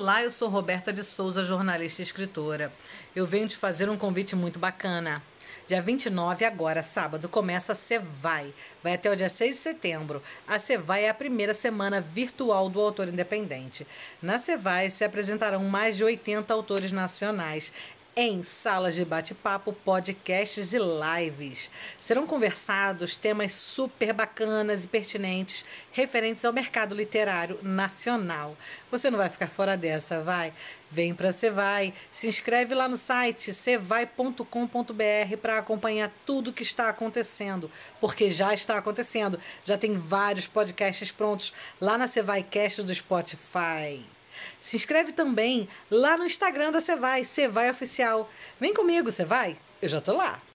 Olá, eu sou Roberta de Souza, jornalista e escritora. Eu venho te fazer um convite muito bacana. Dia 29, agora, sábado, começa a Cevai. Vai até o dia 6 de setembro. A Cevai é a primeira semana virtual do autor independente. Na Cevai se apresentarão mais de 80 autores nacionais, em salas de bate-papo, podcasts e lives. Serão conversados temas super bacanas e pertinentes referentes ao mercado literário nacional. Você não vai ficar fora dessa, vai? Vem para Cevai, se inscreve lá no site cevai.com.br para acompanhar tudo que está acontecendo, porque já está acontecendo. Já tem vários podcasts prontos lá na Cast do Spotify. Se inscreve também lá no Instagram da Cevai, Cevai Oficial. Vem comigo, Cevai, eu já tô lá.